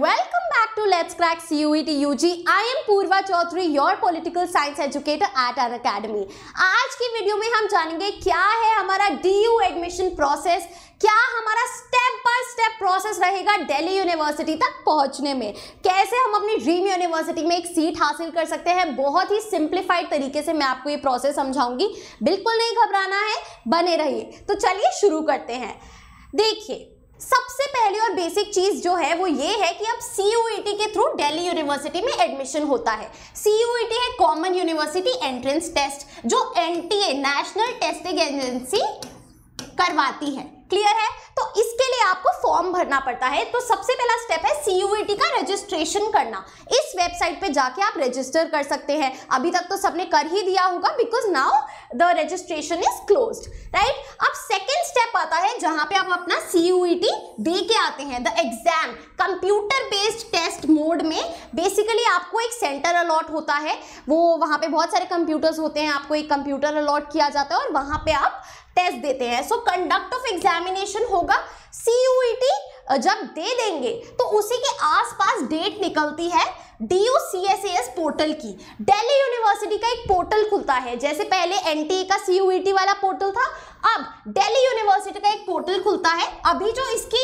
welcome back to Let's Crack CUET UG. I am Purva Chaudhary, your political science educator at an academy. आज की video में हम जानेंगे क्या है हमारा DU एडमिशन प्रोसेस क्या हमारा स्टेप बाय स्टेप प्रोसेस रहेगा दिल्ली यूनिवर्सिटी तक पहुंचने में कैसे हम अपनी ड्रीम यूनिवर्सिटी में एक सीट हासिल कर सकते हैं बहुत ही सिंप्लीफाइड तरीके से मैं आपको ये प्रोसेस समझाऊंगी बिल्कुल नहीं घबराना है बने रहिए तो चलिए शुरू करते हैं देखिए सबसे पहली और बेसिक चीज जो है वो ये है कि अब CUET के थ्रू दिल्ली यूनिवर्सिटी में एडमिशन होता है CUET है कॉमन यूनिवर्सिटी एंट्रेंस टेस्ट जो NTA नेशनल टेस्टिंग एजेंसी करवाती है क्लियर है इसके लिए आपको फॉर्म भरना पड़ता है तो सबसे पहला स्टेप है सीयूईटी का रजिस्ट्रेशन करना इस वेबसाइट पे जाके आप रजिस्टर कर सकते हैं अभी तक तो सबने कर ही दिया होगा because now the registration is close right अब सेकेंड स्टेप आता है जहां पे आप अपना सीयूईटी दे के आते हैं the exam computer based test mode में बेसिकली आपको एक सेंटर अलॉट होता है वो वहां पे बहुत सारे कंप्यूटर्स होते हैं आपको एक कंप्यूटर अलॉट किया जाता है और वहां पे आप टेस्ट देते हैं सो कंडक्ट ऑफ एग्जामिनेशन होगा सी e जब दे देंगे तो उसी के आसपास डेट निकलती है D C S S portal की दिल्ली यूनिवर्सिटी का एक पोर्टल खुलता है जैसे पहले एनटीए e का सीयूईटी e वाला पोर्टल था अब दिल्ली यूनिवर्सिटी का एक पोर्टल खुलता है अभी जो इसकी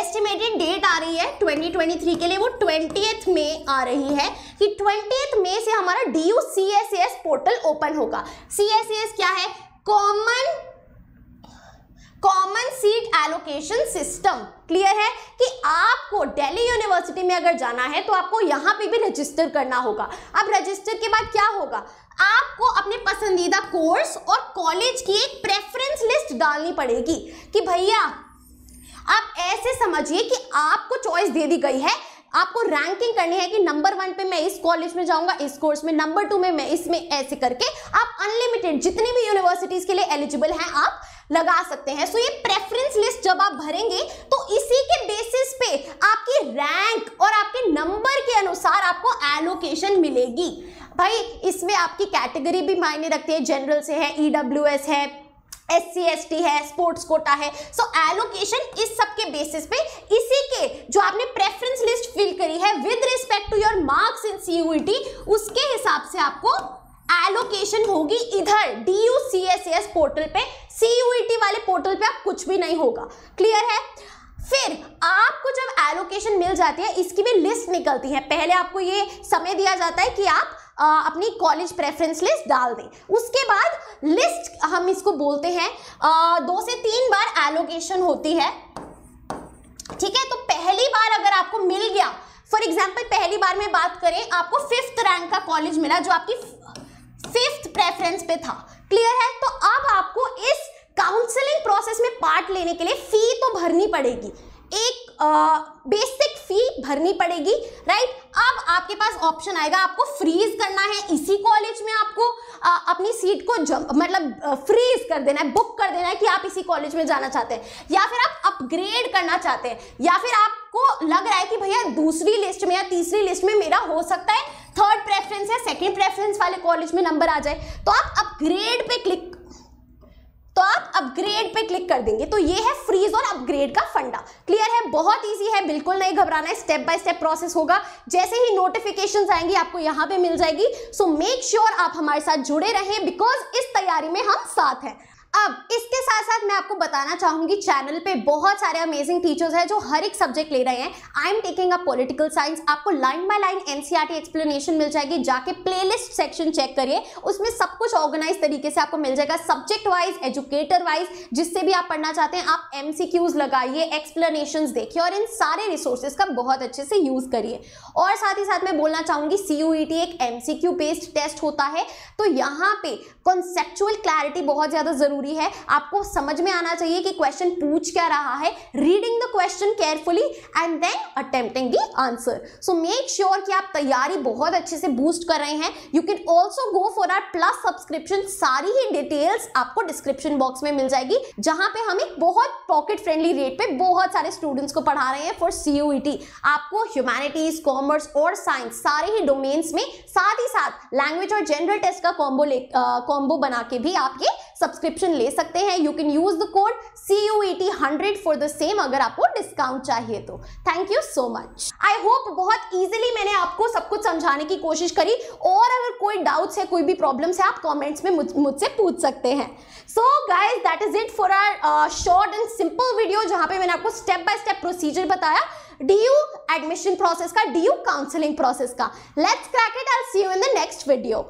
एस्टिमेटेड uh, डेट आ रही है 2023 के लिए वो ट्वेंटी मई आ रही है कि ट्वेंटी मई से हमारा D C S S portal open होगा सी क्या है common seat allocation system clear है कि आपको दिल्ली यूनिवर्सिटी में अगर जाना है तो आपको यहाँ पे भी रजिस्टर करना होगा अब रजिस्टर के बाद क्या होगा आपको अपने पसंदीदा कोर्स और कॉलेज की एक प्रेफरेंस लिस्ट डालनी पड़ेगी कि भैया आप ऐसे समझिए कि आपको चॉइस दे दी गई है आपको रैंकिंग करनी है कि नंबर वन पे मैं इस कॉलेज में जाऊंगा इस कोर्स में नंबर टू में मैं इसमें ऐसे करके आप अनलिमिटेड जितनी भी यूनिवर्सिटीज के लिए एलिजिबल हैं आप लगा सकते हैं सो ये प्रेफरेंस लिस्ट जब आप भरेंगे तो इसी के बेसिस पे आपकी रैंक और आपके नंबर के अनुसार आपको एलोकेशन मिलेगी भाई इसमें आपकी कैटेगरी भी मायने रखती है जनरल से है ईडब्ल्यू e है एस सी एस टी है स्पोर्ट्स कोटा है सो so, एलोकेशन इस सब के बेसिस पे इसी के जो आपने प्रेफरेंस लिस्ट फिल करी है with respect to your marks in C उसके हिसाब से आपको एलोकेशन होगी इधर D U C S S portal पर सीयूईटी e वाले पोर्टल पे आप कुछ भी नहीं होगा क्लियर है फिर आपको जब एलोकेशन मिल जाती है इसकी भी लिस्ट निकलती है पहले आपको ये समय दिया जाता है कि आप आ, अपनी कॉलेज प्रेफरेंस लिस्ट डाल दें उसके बाद लिस्ट हम इसको बोलते हैं आ, दो से तीन बार एलोकेशन होती है ठीक है तो पहली बार अगर आपको मिल गया फॉर एग्जाम्पल पहली बार में बात करें आपको फिफ्थ रैंक का कॉलेज मिला जो आपकी फिफ्थ प्रेफरेंस पे था क्लियर है तो अब आपको इस काउंसलिंग प्रोसेस में पार्ट लेने के लिए फी तो भरनी पड़ेगी एक बेसिक फी भरनी पड़ेगी राइट अब आपके पास ऑप्शन आएगा आपको फ्रीज करना है इसी कॉलेज में आपको आ, अपनी सीट को मतलब फ्रीज कर देना है बुक कर देना है कि आप इसी कॉलेज में जाना चाहते हैं या फिर आप अपग्रेड करना चाहते हैं या फिर आपको लग रहा है कि भैया दूसरी लिस्ट में या तीसरी लिस्ट में मेरा हो सकता है थर्ड प्रेफरेंस या सेकेंड प्रेफरेंस वाले कॉलेज में नंबर आ जाए तो आप अपग्रेड पे क्लिक तो आप अपग्रेड पे क्लिक कर देंगे तो ये है फ्रीज और अपग्रेड का फंडा क्लियर है बहुत इजी है बिल्कुल नहीं घबराना है स्टेप बाय स्टेप प्रोसेस होगा जैसे ही नोटिफिकेशन आएंगी आपको यहां पे मिल जाएगी सो मेक श्योर आप हमारे साथ जुड़े रहें बिकॉज इस तैयारी में हम साथ हैं अब इसके साथ साथ मैं आपको बताना चाहूंगी चैनल पे बहुत सारे अमेजिंग टीचर्स हैं जो हर एक सब्जेक्ट ले रहे हैं I am taking a political science आपको line by line NCERT explanation मिल जाएगी जाके प्लेलिस्ट सेक्शन चेक करिए उसमें सब कुछ ऑर्गेनाइज तरीके से आपको मिल जाएगा सब्जेक्ट वाइज एजुकेटर वाइज जिससे भी आप पढ़ना चाहते हैं आप एमसीक्यूज लगाइए एक्सप्लेनेशन देखिए और इन सारे रिसोर्सेज का बहुत अच्छे से यूज करिए और साथ ही साथ मैं बोलना चाहूंगी सी e एक एमसीक्यू बेस्ड टेस्ट होता है तो यहाँ पे कॉन्सेप्चुअल क्लैरिटी बहुत ज्यादा जरूरी जरूरी है आपको समझ में आना चाहिए कि क्वेश्चन पूछ क्या रहा है reading the question carefully and then attempting the answer so make sure कि आप तैयारी बहुत अच्छे से बूस्ट कर रहे हैं you can also go for R plus subscription सारी ही डिटेल्स आपको डिस्क्रिप्शन बॉक्स में मिल जाएगी जहां पे हम एक बहुत पॉकेट फ्रेंडली रेट पे बहुत सारे स्टूडेंट्स को पढ़ा रहे हैं फॉर सी e आपको ह्यूमैनिटीज कॉमर्स और साइंस सारे ही डोमेन्स में साथ ही साथ लैंग्वेज और जनरल टेस्ट का कॉम्बो कॉम्बो बना के भी आप ये सब्सक्रिप्शन ले सकते हैं you can use the code C U T hundred for the same अगर आपको डिस्काउंट चाहिए तो thank you so much I hope बहुत ईजिली मैंने आपको सब कुछ समझाने की कोशिश करी और अगर कोई डाउट्स है कोई भी प्रॉब्लम्स है आप कॉमेंट्स में मुझसे पूछ सकते हैं so guys that is it for R short and simple video जहां पे मैंने आपको स्टेप बाय स्टेप प्रोसीजर बताया यू एडमिशन प्रोसेस का यू काउंसिलिंग प्रोसेस का let's crack it I see you in the next video